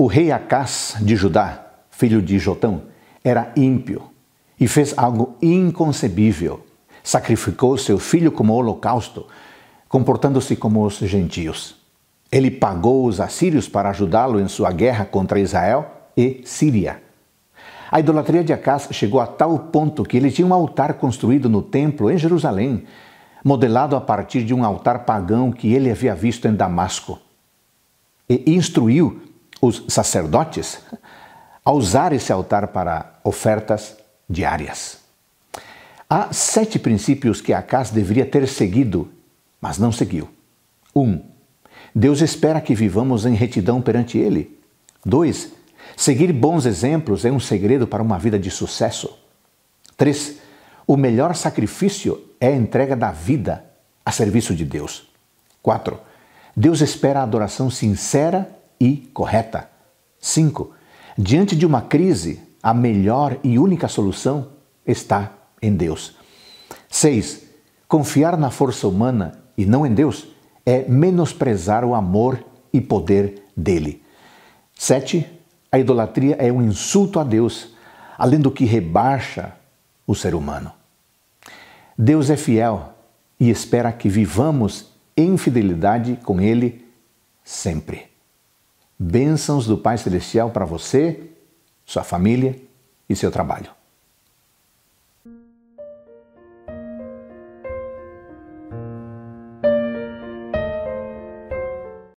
O rei Acás de Judá, filho de Jotão, era ímpio e fez algo inconcebível. Sacrificou seu filho como holocausto, comportando-se como os gentios. Ele pagou os assírios para ajudá-lo em sua guerra contra Israel e Síria. A idolatria de Acás chegou a tal ponto que ele tinha um altar construído no templo em Jerusalém, modelado a partir de um altar pagão que ele havia visto em Damasco. E instruiu os sacerdotes a usar esse altar para ofertas diárias. Há sete princípios que Acas deveria ter seguido, mas não seguiu. 1. Um, Deus espera que vivamos em retidão perante Ele. 2. Seguir bons exemplos é um segredo para uma vida de sucesso. 3. O melhor sacrifício é a entrega da vida a serviço de Deus. 4. Deus espera a adoração sincera e correta. 5. Diante de uma crise, a melhor e única solução está em Deus. 6. Confiar na força humana e não em Deus é menosprezar o amor e poder dele. 7. A idolatria é um insulto a Deus, além do que rebaixa o ser humano. Deus é fiel e espera que vivamos em fidelidade com Ele sempre. Bênçãos do Pai Celestial para você, sua família e seu trabalho.